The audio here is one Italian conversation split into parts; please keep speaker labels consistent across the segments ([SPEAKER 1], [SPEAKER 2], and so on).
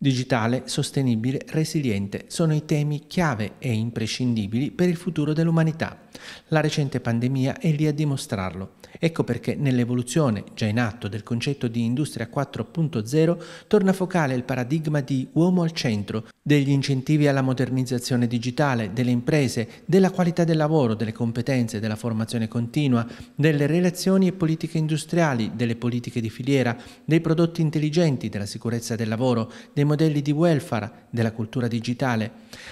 [SPEAKER 1] Digitale, sostenibile, resiliente sono i temi chiave e imprescindibili per il futuro dell'umanità. La recente pandemia è lì a dimostrarlo. Ecco perché nell'evoluzione già in atto del concetto di Industria 4.0 torna focale il paradigma di uomo al centro, degli incentivi alla modernizzazione digitale, delle imprese, della qualità del lavoro, delle competenze, della formazione continua, delle relazioni e politiche industriali, delle politiche di filiera, dei prodotti intelligenti, della sicurezza del lavoro, dei modelli di welfare, della cultura digitale.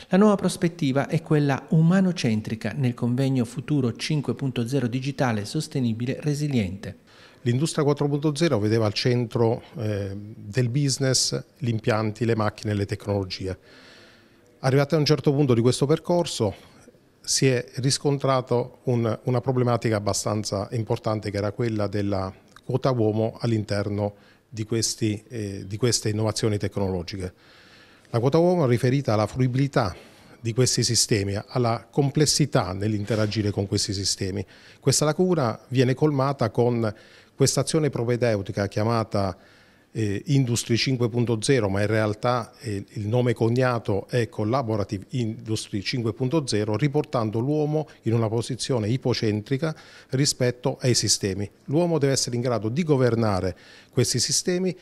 [SPEAKER 1] La nuova prospettiva è quella umanocentrica nel convegno Futuro 5.0 Digitale Sostenibile Resiliente.
[SPEAKER 2] L'industria 4.0 vedeva al centro eh, del business gli impianti, le macchine e le tecnologie. Arrivati a un certo punto di questo percorso si è riscontrato un, una problematica abbastanza importante che era quella della quota uomo all'interno di, questi, eh, di queste innovazioni tecnologiche. La quota uomo è riferita alla fruibilità di questi sistemi, alla complessità nell'interagire con questi sistemi. Questa lacuna viene colmata con questa azione propedeutica chiamata eh, Industry 5.0, ma in realtà eh, il nome cognato è Collaborative Industry 5.0, riportando l'uomo in una posizione ipocentrica rispetto ai sistemi. L'uomo deve essere in grado di governare questi sistemi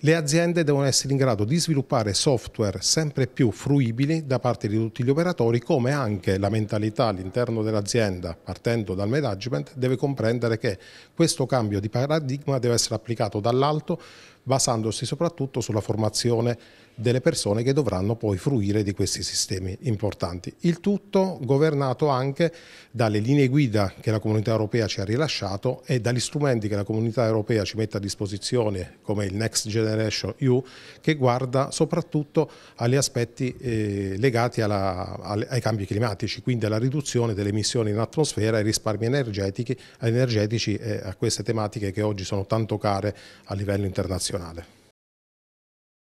[SPEAKER 2] le aziende devono essere in grado di sviluppare software sempre più fruibili da parte di tutti gli operatori, come anche la mentalità all'interno dell'azienda, partendo dal management, deve comprendere che questo cambio di paradigma deve essere applicato dall'alto, basandosi soprattutto sulla formazione delle persone che dovranno poi fruire di questi sistemi importanti. Il tutto governato anche dalle linee guida che la Comunità Europea ci ha rilasciato e dagli strumenti che la Comunità Europea ci mette a disposizione come il Next Generation EU che guarda soprattutto agli aspetti eh, legati alla, ai cambi climatici, quindi alla riduzione delle emissioni in atmosfera, ai risparmi energetici, energetici
[SPEAKER 1] e a queste tematiche che oggi sono tanto care a livello internazionale.